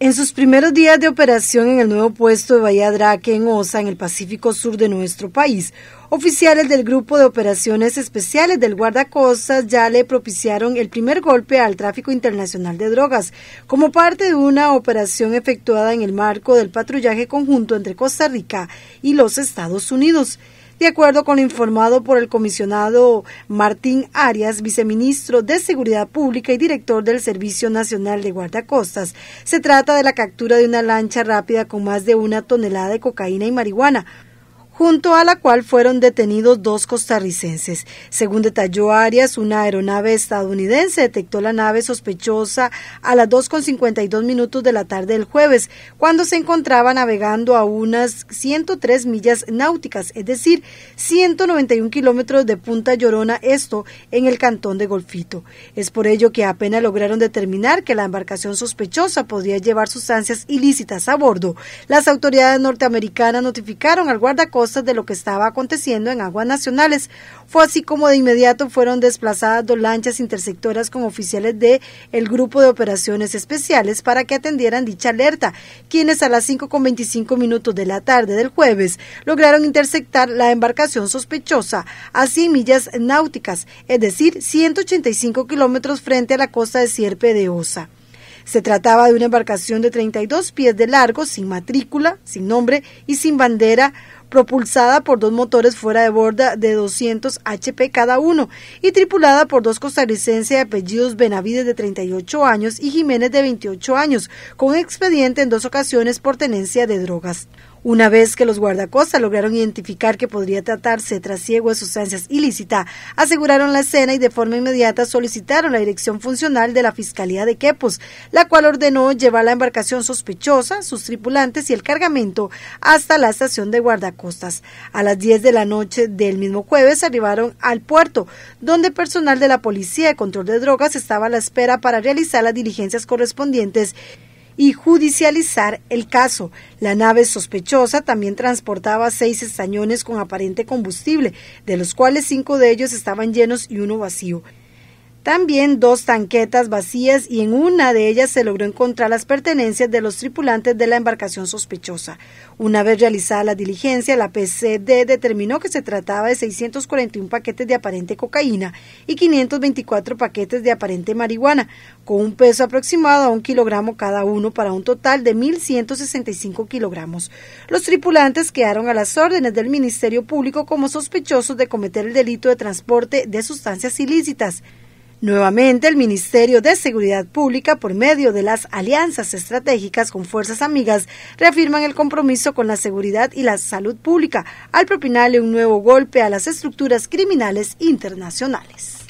En sus primeros días de operación en el nuevo puesto de Bahía Drake en Osa, en el Pacífico Sur de nuestro país, oficiales del Grupo de Operaciones Especiales del Guardacostas ya le propiciaron el primer golpe al tráfico internacional de drogas, como parte de una operación efectuada en el marco del patrullaje conjunto entre Costa Rica y los Estados Unidos. De acuerdo con lo informado por el comisionado Martín Arias, viceministro de Seguridad Pública y director del Servicio Nacional de Guardacostas, se trata de la captura de una lancha rápida con más de una tonelada de cocaína y marihuana junto a la cual fueron detenidos dos costarricenses. Según detalló Arias, una aeronave estadounidense detectó la nave sospechosa a las 2.52 minutos de la tarde del jueves, cuando se encontraba navegando a unas 103 millas náuticas, es decir, 191 kilómetros de Punta Llorona, esto en el cantón de Golfito. Es por ello que apenas lograron determinar que la embarcación sospechosa podía llevar sustancias ilícitas a bordo. Las autoridades norteamericanas notificaron al guardacostas de lo que estaba aconteciendo en aguas nacionales. Fue así como de inmediato fueron desplazadas dos lanchas intersectoras con oficiales de el Grupo de Operaciones Especiales para que atendieran dicha alerta, quienes a las 5.25 minutos de la tarde del jueves lograron interceptar la embarcación sospechosa a 100 millas náuticas, es decir, 185 kilómetros frente a la costa de Sierpe de Osa. Se trataba de una embarcación de 32 pies de largo, sin matrícula, sin nombre y sin bandera, propulsada por dos motores fuera de borda de 200 HP cada uno y tripulada por dos costarricenses de apellidos Benavides de 38 años y Jiménez de 28 años, con expediente en dos ocasiones por tenencia de drogas. Una vez que los guardacostas lograron identificar que podría tratarse trasiego de sustancias ilícitas, aseguraron la escena y de forma inmediata solicitaron la dirección funcional de la Fiscalía de Quepos, la cual ordenó llevar la embarcación sospechosa, sus tripulantes y el cargamento hasta la estación de guardacostas. A las 10 de la noche del mismo jueves arribaron al puerto, donde personal de la Policía de Control de Drogas estaba a la espera para realizar las diligencias correspondientes y judicializar el caso. La nave sospechosa también transportaba seis estañones con aparente combustible, de los cuales cinco de ellos estaban llenos y uno vacío. También dos tanquetas vacías y en una de ellas se logró encontrar las pertenencias de los tripulantes de la embarcación sospechosa. Una vez realizada la diligencia, la PCD determinó que se trataba de 641 paquetes de aparente cocaína y 524 paquetes de aparente marihuana, con un peso aproximado a un kilogramo cada uno para un total de 1.165 kilogramos. Los tripulantes quedaron a las órdenes del Ministerio Público como sospechosos de cometer el delito de transporte de sustancias ilícitas. Nuevamente, el Ministerio de Seguridad Pública, por medio de las alianzas estratégicas con fuerzas amigas, reafirman el compromiso con la seguridad y la salud pública al propinarle un nuevo golpe a las estructuras criminales internacionales.